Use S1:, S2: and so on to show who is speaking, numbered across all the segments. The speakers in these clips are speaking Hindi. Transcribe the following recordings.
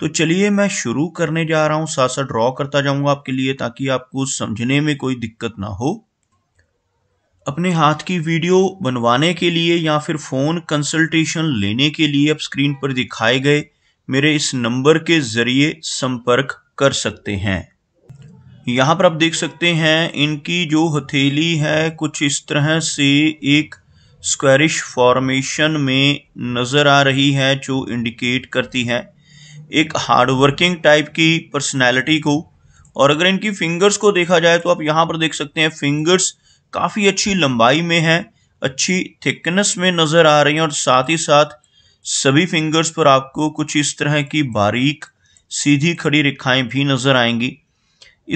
S1: तो चलिए मैं शुरू करने जा रहा हूँ साथ साथ ड्रॉ करता जाऊंगा आपके लिए ताकि आपको समझने में कोई दिक्कत ना हो अपने हाथ की वीडियो बनवाने के लिए या फिर फ़ोन कंसल्टेशन लेने के लिए आप स्क्रीन पर दिखाए गए मेरे इस नंबर के ज़रिए संपर्क कर सकते हैं यहाँ पर आप देख सकते हैं इनकी जो हथेली है कुछ इस तरह से एक स्क्वायरिश फॉर्मेशन में नज़र आ रही है जो इंडिकेट करती है एक हार्डवर्किंग टाइप की पर्सनैलिटी को और अगर इनकी फिंगर्स को देखा जाए तो आप यहाँ पर देख सकते हैं फिंगर्स काफ़ी अच्छी लंबाई में हैं अच्छी थिकनेस में नज़र आ रही हैं और साथ ही साथ सभी फिंगर्स पर आपको कुछ इस तरह की बारीक सीधी खड़ी रेखाएं भी नज़र आएंगी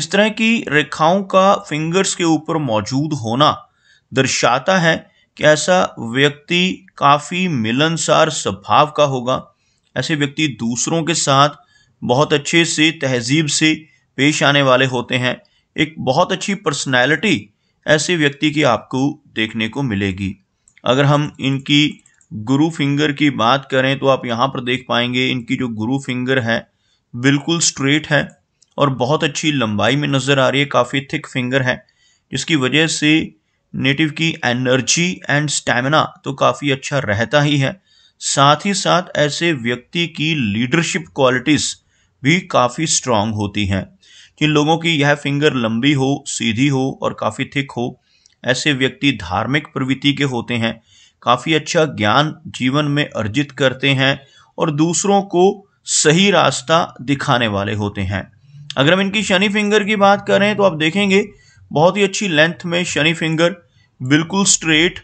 S1: इस तरह की रेखाओं का फिंगर्स के ऊपर मौजूद होना दर्शाता है कि ऐसा व्यक्ति काफ़ी मिलनसार स्वभाव का होगा ऐसे व्यक्ति दूसरों के साथ बहुत अच्छे से तहजीब से पेश आने वाले होते हैं एक बहुत अच्छी पर्सनैलिटी ऐसे व्यक्ति की आपको देखने को मिलेगी अगर हम इनकी गुरु फिंगर की बात करें तो आप यहाँ पर देख पाएंगे इनकी जो गुरु फिंगर है बिल्कुल स्ट्रेट है और बहुत अच्छी लंबाई में नज़र आ रही है काफ़ी थिक फिंगर है जिसकी वजह से नेटिव की एनर्जी एंड स्टैमिना तो काफ़ी अच्छा रहता ही है साथ ही साथ ऐसे व्यक्ति की लीडरशिप क्वालिटीज़ भी काफ़ी स्ट्रांग होती हैं जिन लोगों की यह फिंगर लंबी हो सीधी हो और काफ़ी थिक हो ऐसे व्यक्ति धार्मिक प्रवृत्ति के होते हैं काफ़ी अच्छा ज्ञान जीवन में अर्जित करते हैं और दूसरों को सही रास्ता दिखाने वाले होते हैं अगर हम इनकी शनि फिंगर की बात करें तो आप देखेंगे बहुत ही अच्छी लेंथ में शनि फिंगर बिल्कुल स्ट्रेट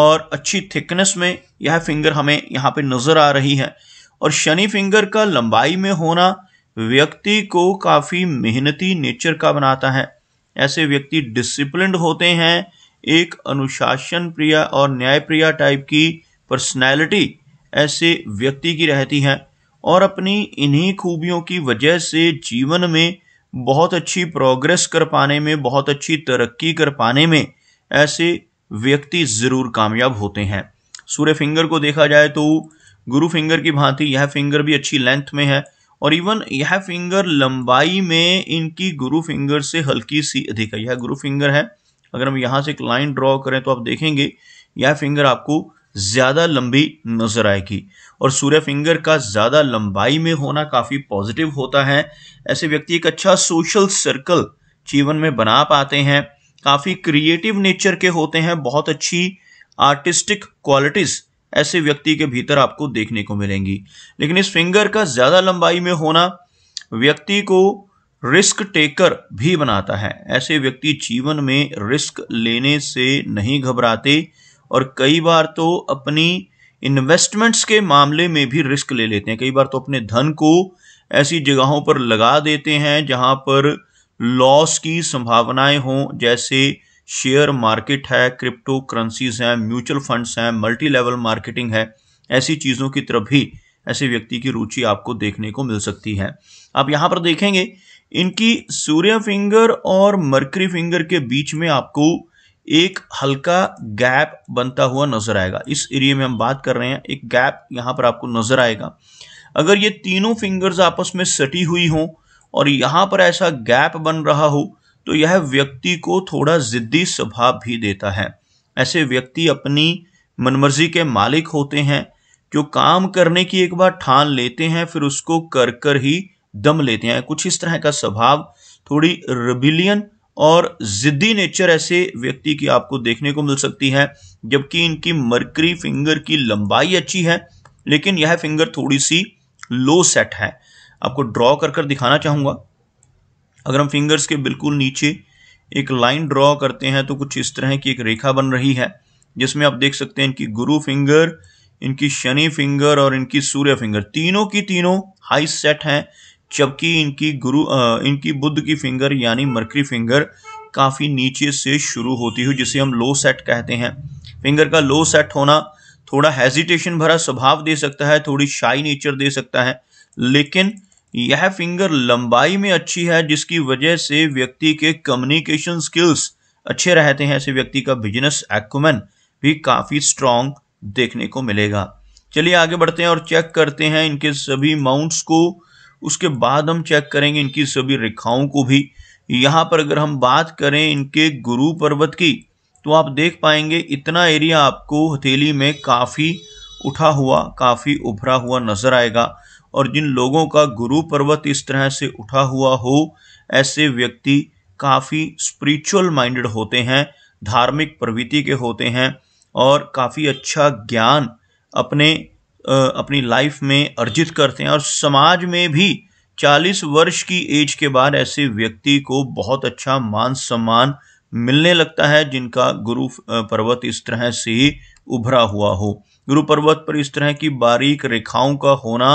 S1: और अच्छी थिकनेस में यह फिंगर हमें यहाँ पे नज़र आ रही है और शनि फिंगर का लंबाई में होना व्यक्ति को काफ़ी मेहनती नेचर का बनाता है ऐसे व्यक्ति डिसिप्लिन होते हैं एक अनुशासन प्रिय और न्यायप्रिय टाइप की पर्सनैलिटी ऐसे व्यक्ति की रहती है और अपनी इन्हीं खूबियों की वजह से जीवन में बहुत अच्छी प्रोग्रेस कर पाने में बहुत अच्छी तरक्की कर पाने में ऐसे व्यक्ति ज़रूर कामयाब होते हैं सूर्य फिंगर को देखा जाए तो गुरु फिंगर की भांति यह फिंगर भी अच्छी लेंथ में है और इवन यह फिंगर लंबाई में इनकी गुरु फिंगर से हल्की सी अधिक है यह गुरु फिंगर है अगर हम यहाँ से एक लाइन ड्रॉ करें तो आप देखेंगे यह फिंगर आपको ज़्यादा लंबी नजर आएगी और सूर्य फिंगर का ज़्यादा लंबाई में होना काफ़ी पॉजिटिव होता है ऐसे व्यक्ति एक अच्छा सोशल सर्कल जीवन में बना पाते हैं काफ़ी क्रिएटिव नेचर के होते हैं बहुत अच्छी आर्टिस्टिक क्वालिटीज़ ऐसे व्यक्ति के भीतर आपको देखने को मिलेंगी लेकिन इस फिंगर का ज़्यादा लंबाई में होना व्यक्ति को रिस्क टेकर भी बनाता है ऐसे व्यक्ति जीवन में रिस्क लेने से नहीं घबराते और कई बार तो अपनी इन्वेस्टमेंट्स के मामले में भी रिस्क ले लेते हैं कई बार तो अपने धन को ऐसी जगहों पर लगा देते हैं जहां पर लॉस की संभावनाएं हों जैसे शेयर मार्केट है क्रिप्टो करेंसीज हैं म्यूचुअल फंड्स हैं मल्टी लेवल मार्केटिंग है ऐसी चीज़ों की तरफ भी ऐसे व्यक्ति की रुचि आपको देखने को मिल सकती है आप यहाँ पर देखेंगे इनकी सूर्य फिंगर और मर्करी फिंगर के बीच में आपको एक हल्का गैप बनता हुआ नजर आएगा इस एरिया में हम बात कर रहे हैं एक गैप यहाँ पर आपको नजर आएगा अगर ये तीनों फिंगर्स आपस में सटी हुई हों और यहाँ पर ऐसा गैप बन रहा हो तो यह व्यक्ति को थोड़ा ज़िद्दी स्वभाव भी देता है ऐसे व्यक्ति अपनी मनमर्जी के मालिक होते हैं जो काम करने की एक बार ठान लेते हैं फिर उसको कर कर ही दम लेते हैं कुछ इस तरह का स्वभाव थोड़ी रिबिलियन और ज़िद्दी नेचर ऐसे व्यक्ति की आपको देखने को मिल सकती है जबकि इनकी मरकरी फिंगर की लंबाई अच्छी है लेकिन यह फिंगर थोड़ी सी लो सेट है आपको ड्रॉ कर कर दिखाना चाहूँगा अगर हम फिंगर्स के बिल्कुल नीचे एक लाइन ड्रॉ करते हैं तो कुछ इस तरह की एक रेखा बन रही है जिसमें आप देख सकते हैं इनकी गुरु फिंगर इनकी शनि फिंगर और इनकी सूर्य फिंगर तीनों की तीनों हाई सेट हैं जबकि इनकी गुरु आ, इनकी बुद्ध की फिंगर यानी मरकरी फिंगर काफ़ी नीचे से शुरू होती हुई जिसे हम लो सेट कहते हैं फिंगर का लो सेट होना थोड़ा हेजिटेशन भरा स्वभाव दे सकता है थोड़ी शाई नेचर दे सकता है लेकिन यह फिंगर लंबाई में अच्छी है जिसकी वजह से व्यक्ति के कम्युनिकेशन स्किल्स अच्छे रहते हैं ऐसे व्यक्ति का बिजनेस एक्मन भी काफ़ी स्ट्रॉन्ग देखने को मिलेगा चलिए आगे बढ़ते हैं और चेक करते हैं इनके सभी माउंट्स को उसके बाद हम चेक करेंगे इनकी सभी रेखाओं को भी यहाँ पर अगर हम बात करें इनके गुरु पर्वत की तो आप देख पाएंगे इतना एरिया आपको हथेली में काफ़ी उठा हुआ काफ़ी उभरा हुआ नज़र आएगा और जिन लोगों का गुरु पर्वत इस तरह से उठा हुआ हो ऐसे व्यक्ति काफ़ी स्पिरिचुअल माइंडेड होते हैं धार्मिक प्रवृत्ति के होते हैं और काफ़ी अच्छा ज्ञान अपने अपनी लाइफ में अर्जित करते हैं और समाज में भी 40 वर्ष की एज के बाद ऐसे व्यक्ति को बहुत अच्छा मान सम्मान मिलने लगता है जिनका गुरु पर्वत इस तरह से उभरा हुआ हो गुरु पर्वत पर इस तरह की बारीक रेखाओं का होना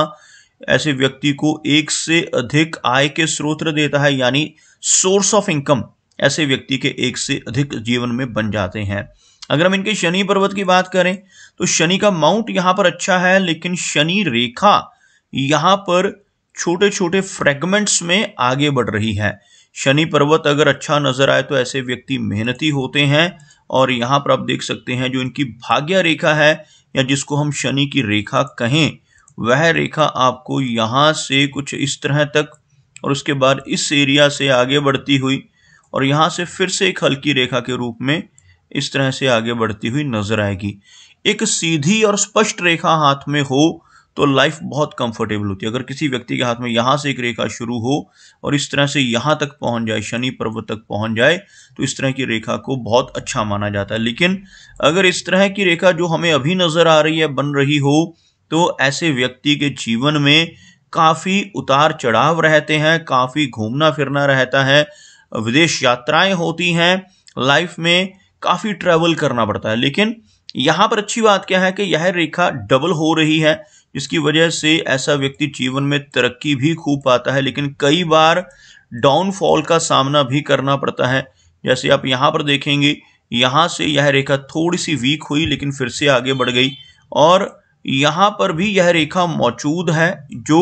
S1: ऐसे व्यक्ति को एक से अधिक आय के स्रोत देता है यानी सोर्स ऑफ इनकम ऐसे व्यक्ति के एक से अधिक जीवन में बन जाते हैं अगर हम इनके शनि पर्वत की बात करें तो शनि का माउंट यहाँ पर अच्छा है लेकिन शनि रेखा यहाँ पर छोटे छोटे फ्रेगमेंट्स में आगे बढ़ रही है शनि पर्वत अगर अच्छा नजर आए तो ऐसे व्यक्ति मेहनती होते हैं और यहाँ पर आप देख सकते हैं जो इनकी भाग्य रेखा है या जिसको हम शनि की रेखा कहें वह रेखा आपको यहाँ से कुछ इस तरह तक और उसके बाद इस एरिया से आगे बढ़ती हुई और यहाँ से फिर से एक हल्की रेखा के रूप में इस तरह से आगे बढ़ती हुई नजर आएगी एक सीधी और स्पष्ट रेखा हाथ में हो तो लाइफ बहुत कंफर्टेबल होती है अगर किसी व्यक्ति के हाथ में यहाँ से एक रेखा शुरू हो और इस तरह से यहाँ तक पहुँच जाए शनि पर्वत तक पहुँच जाए तो इस तरह की रेखा को बहुत अच्छा माना जाता है लेकिन अगर इस तरह की रेखा जो हमें अभी नज़र आ रही है बन रही हो तो ऐसे व्यक्ति के जीवन में काफ़ी उतार चढ़ाव रहते हैं काफ़ी घूमना फिरना रहता है विदेश यात्राएं होती हैं लाइफ में काफ़ी ट्रैवल करना पड़ता है लेकिन यहाँ पर अच्छी बात क्या है कि यह रेखा डबल हो रही है जिसकी वजह से ऐसा व्यक्ति जीवन में तरक्की भी खूब पाता है लेकिन कई बार डाउनफॉल का सामना भी करना पड़ता है जैसे आप यहाँ पर देखेंगे यहाँ से यह रेखा थोड़ी सी वीक हुई लेकिन फिर से आगे बढ़ गई और यहाँ पर भी यह रेखा मौजूद है जो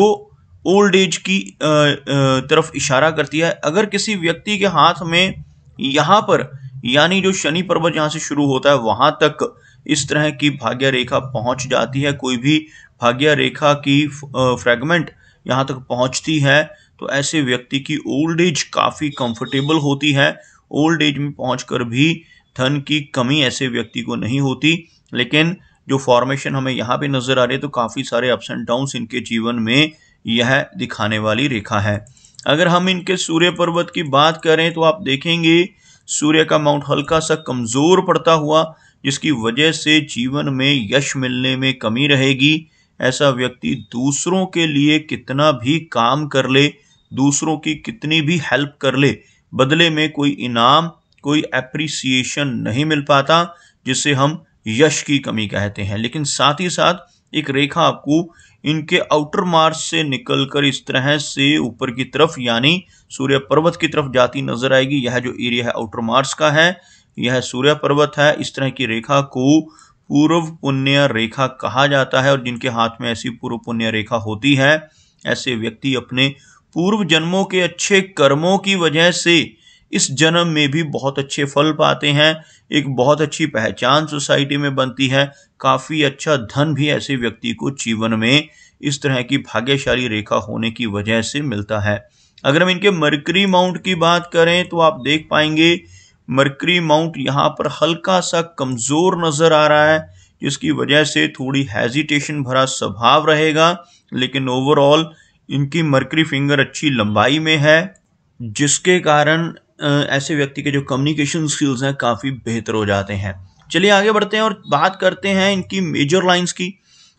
S1: ओल्ड एज की तरफ इशारा करती है अगर किसी व्यक्ति के हाथ में यहाँ पर यानी जो शनि पर्वत यहाँ से शुरू होता है वहाँ तक इस तरह की भाग्य रेखा पहुँच जाती है कोई भी भाग्य रेखा की फ्रैगमेंट यहाँ तक पहुँचती है तो ऐसे व्यक्ति की ओल्ड एज काफ़ी कंफर्टेबल होती है ओल्ड एज में पहुँच भी धन की कमी ऐसे व्यक्ति को नहीं होती लेकिन जो फॉर्मेशन हमें यहाँ पे नज़र आ रही है तो काफ़ी सारे अप्स एंड डाउन इनके जीवन में यह दिखाने वाली रेखा है अगर हम इनके सूर्य पर्वत की बात करें तो आप देखेंगे सूर्य का माउंट हल्का सा कमज़ोर पड़ता हुआ जिसकी वजह से जीवन में यश मिलने में कमी रहेगी ऐसा व्यक्ति दूसरों के लिए कितना भी काम कर ले दूसरों की कितनी भी हेल्प कर ले बदले में कोई इनाम कोई एप्रिसिएशन नहीं मिल पाता जिससे हम यश की कमी कहते हैं लेकिन साथ ही साथ एक रेखा आपको इनके आउटर मार्च से निकलकर इस तरह से ऊपर की तरफ यानी सूर्य पर्वत की तरफ जाती नजर आएगी यह जो एरिया है आउटर मार्च का है यह सूर्य पर्वत है इस तरह की रेखा को पूर्व पुण्य रेखा कहा जाता है और जिनके हाथ में ऐसी पूर्व पुण्य रेखा होती है ऐसे व्यक्ति अपने पूर्व जन्मों के अच्छे कर्मों की वजह से इस जन्म में भी बहुत अच्छे फल पाते हैं एक बहुत अच्छी पहचान सोसाइटी में बनती है काफ़ी अच्छा धन भी ऐसे व्यक्ति को जीवन में इस तरह की भाग्यशाली रेखा होने की वजह से मिलता है अगर हम इनके मरकरी माउंट की बात करें तो आप देख पाएंगे मरकरी माउंट यहाँ पर हल्का सा कमज़ोर नज़र आ रहा है जिसकी वजह से थोड़ी हेजिटेशन भरा स्वभाव रहेगा लेकिन ओवरऑल इनकी मरकरी फिंगर अच्छी लंबाई में है जिसके कारण ऐसे व्यक्ति के जो कम्युनिकेशन स्किल्स हैं काफ़ी बेहतर हो जाते हैं चलिए आगे बढ़ते हैं और बात करते हैं इनकी मेजर लाइंस की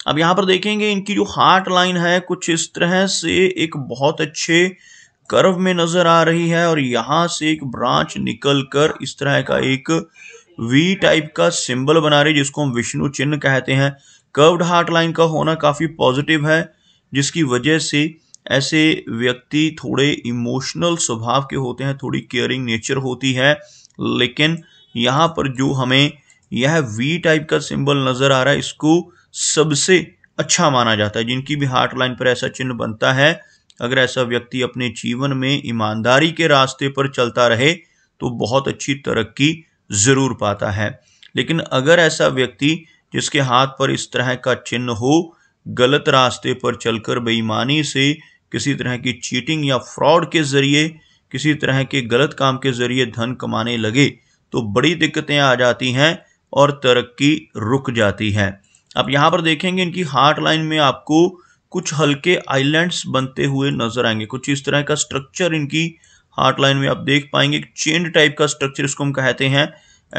S1: अब यहाँ पर देखेंगे इनकी जो हार्ट लाइन है कुछ इस तरह से एक बहुत अच्छे कर्व में नज़र आ रही है और यहाँ से एक ब्रांच निकल कर इस तरह का एक वी टाइप का सिंबल बना रही है जिसको हम विष्णु चिन्ह कहते हैं कर्व्ड हार्ट लाइन का होना काफ़ी पॉजिटिव है जिसकी वजह से ऐसे व्यक्ति थोड़े इमोशनल स्वभाव के होते हैं थोड़ी केयरिंग नेचर होती है लेकिन यहाँ पर जो हमें यह वी टाइप का सिंबल नज़र आ रहा है इसको सबसे अच्छा माना जाता है जिनकी भी हार्ट लाइन पर ऐसा चिन्ह बनता है अगर ऐसा व्यक्ति अपने जीवन में ईमानदारी के रास्ते पर चलता रहे तो बहुत अच्छी तरक्की ज़रूर पाता है लेकिन अगर ऐसा व्यक्ति जिसके हाथ पर इस तरह का चिन्ह हो गलत रास्ते पर चलकर बेईमानी से किसी तरह की चीटिंग या फ्रॉड के ज़रिए किसी तरह के गलत काम के ज़रिए धन कमाने लगे तो बड़ी दिक्कतें आ जाती हैं और तरक्की रुक जाती है अब यहाँ पर देखेंगे इनकी हार्ट लाइन में आपको कुछ हल्के आइलैंड्स बनते हुए नजर आएंगे कुछ इस तरह का स्ट्रक्चर इनकी हार्ट लाइन में आप देख पाएंगे चेन टाइप का स्ट्रक्चर इसको हम कहते हैं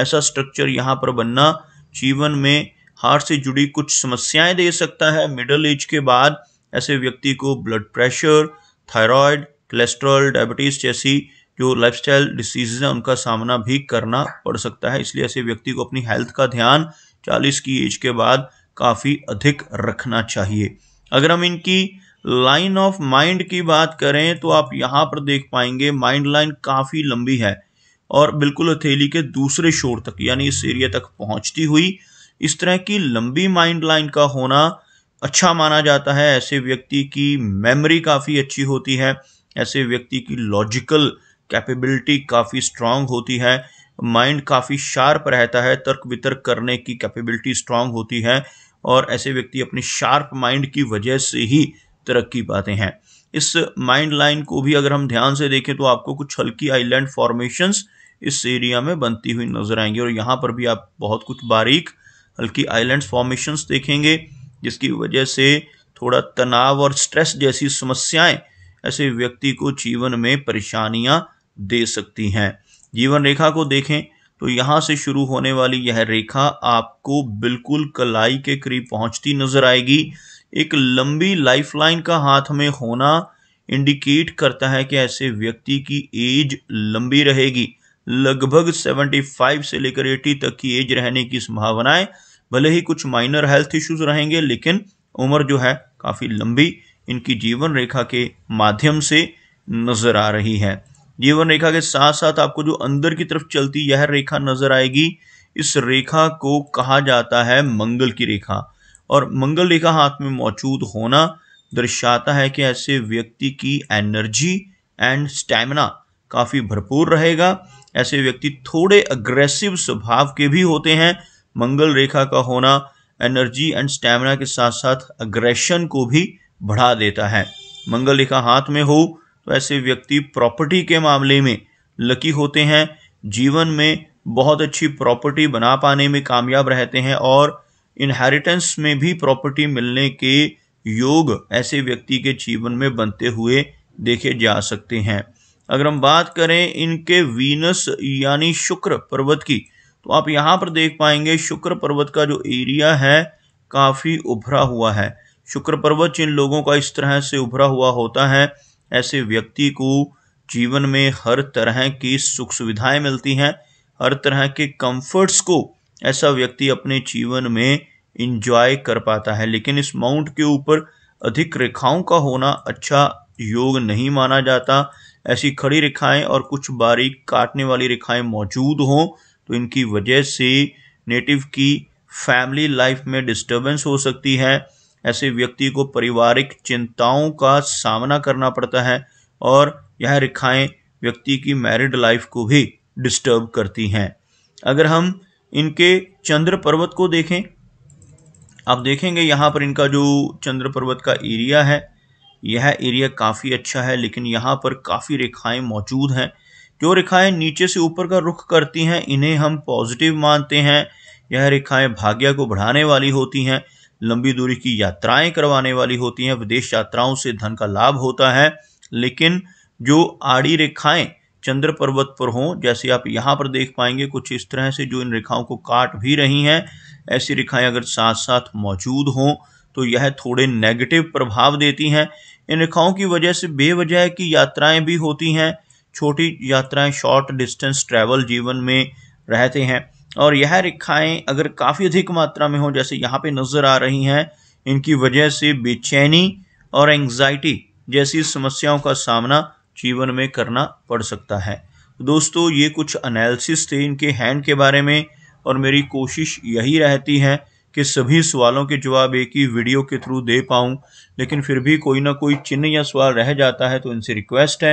S1: ऐसा स्ट्रक्चर यहाँ पर बनना जीवन में हार्ट से जुड़ी कुछ समस्याएं दे सकता है मिडल एज के बाद ऐसे व्यक्ति को blood pressure thyroid cholesterol diabetes जैसी जो लाइफस्टाइल डिसीज़ हैं उनका सामना भी करना पड़ सकता है इसलिए ऐसे व्यक्ति को अपनी हेल्थ का ध्यान 40 की एज के बाद काफ़ी अधिक रखना चाहिए अगर हम इनकी लाइन ऑफ माइंड की बात करें तो आप यहाँ पर देख पाएंगे माइंड लाइन काफ़ी लंबी है और बिल्कुल हथेली के दूसरे शोर तक यानी इस एरिया तक पहुँचती हुई इस तरह की लंबी माइंड लाइन का होना अच्छा माना जाता है ऐसे व्यक्ति की मेमोरी काफ़ी अच्छी होती है ऐसे व्यक्ति की लॉजिकल कैपेबिलिटी काफ़ी स्ट्रांग होती है माइंड काफ़ी शार्प रहता है तर्क वितर्क करने की कैपेबिलिटी स्ट्रांग होती है और ऐसे व्यक्ति अपनी शार्प माइंड की वजह से ही तरक्की पाते हैं इस माइंड लाइन को भी अगर हम ध्यान से देखें तो आपको कुछ हल्की आइलैंड फॉर्मेशंस इस एरिया में बनती हुई नजर आएंगी और यहाँ पर भी आप बहुत कुछ बारीक हल्की आइलैंड फॉर्मेशंस देखेंगे जिसकी वजह से थोड़ा तनाव और स्ट्रेस जैसी समस्याएं ऐसे व्यक्ति को जीवन में परेशानियां दे सकती हैं जीवन रेखा को देखें तो यहाँ से शुरू होने वाली यह रेखा आपको बिल्कुल कलाई के करीब पहुँचती नजर आएगी एक लंबी लाइफलाइन का हाथ में होना इंडिकेट करता है कि ऐसे व्यक्ति की एज लंबी रहेगी लगभग 75 से लेकर 80 तक की एज रहने की संभावनाएं भले ही कुछ माइनर हेल्थ इश्यूज रहेंगे लेकिन उम्र जो है काफ़ी लंबी इनकी जीवन रेखा के माध्यम से नज़र आ रही है जीवन रेखा के साथ साथ आपको जो अंदर की तरफ चलती यह रेखा नज़र आएगी इस रेखा को कहा जाता है मंगल की रेखा और मंगल रेखा हाथ में मौजूद होना दर्शाता है कि ऐसे व्यक्ति की एनर्जी एंड स्टैमिना काफ़ी भरपूर रहेगा ऐसे व्यक्ति थोड़े अग्रेसिव स्वभाव के भी होते हैं मंगल रेखा का होना एनर्जी एंड स्टैमिना के साथ साथ अग्रेशन को भी बढ़ा देता है मंगल रेखा हाथ में हो तो ऐसे व्यक्ति प्रॉपर्टी के मामले में लकी होते हैं जीवन में बहुत अच्छी प्रॉपर्टी बना पाने में कामयाब रहते हैं और इनहेरिटेंस में भी प्रॉपर्टी मिलने के योग ऐसे व्यक्ति के जीवन में बनते हुए देखे जा सकते हैं अगर हम बात करें इनके वीनस यानी शुक्र पर्वत की तो आप यहाँ पर देख पाएंगे शुक्र पर्वत का जो एरिया है काफ़ी उभरा हुआ है शुक्र पर्वत जिन लोगों का इस तरह से उभरा हुआ होता है ऐसे व्यक्ति को जीवन में हर तरह की सुख सुविधाएं मिलती हैं हर तरह के कंफर्ट्स को ऐसा व्यक्ति अपने जीवन में इंजॉय कर पाता है लेकिन इस माउंट के ऊपर अधिक रेखाओं का होना अच्छा योग नहीं माना जाता ऐसी खड़ी रेखाएं और कुछ बारीक काटने वाली रेखाएं मौजूद हों तो इनकी वजह से नेटिव की फैमिली लाइफ में डिस्टरबेंस हो सकती है ऐसे व्यक्ति को पारिवारिक चिंताओं का सामना करना पड़ता है और यह रेखाएं व्यक्ति की मैरिड लाइफ को भी डिस्टर्ब करती हैं अगर हम इनके चंद्र पर्वत को देखें आप देखेंगे यहाँ पर इनका जो चंद्र पर्वत का एरिया है यह एरिया काफ़ी अच्छा है लेकिन यहाँ पर काफ़ी रेखाएं मौजूद हैं जो रेखाएं नीचे से ऊपर का रुख करती हैं इन्हें हम पॉजिटिव मानते हैं यह रेखाएं भाग्य को बढ़ाने वाली होती हैं लंबी दूरी की यात्राएं करवाने वाली होती हैं विदेश यात्राओं से धन का लाभ होता है लेकिन जो आड़ी रेखाएं चंद्र पर्वत पर हों जैसे आप यहाँ पर देख पाएंगे कुछ इस तरह से जो इन रेखाओं को काट भी रही हैं ऐसी रेखाएं अगर साथ साथ मौजूद हों तो यह थोड़े नेगेटिव प्रभाव देती हैं इन रेखाओं की वजह से बेवजह की यात्राएं भी होती हैं छोटी यात्राएं शॉर्ट डिस्टेंस ट्रैवल जीवन में रहते हैं और यह रेखाएं अगर काफ़ी अधिक मात्रा में हों जैसे यहाँ पे नज़र आ रही हैं इनकी वजह से बेचैनी और एंग्जाइटी जैसी समस्याओं का सामना जीवन में करना पड़ सकता है दोस्तों ये कुछ अनैलिसिस थे इनके हैंड के बारे में और मेरी कोशिश यही रहती है कि सभी सवालों के जवाब एक ही वीडियो के थ्रू दे पाऊँ लेकिन फिर भी कोई ना कोई चिन्ह या सवाल रह जाता है तो इनसे रिक्वेस्ट है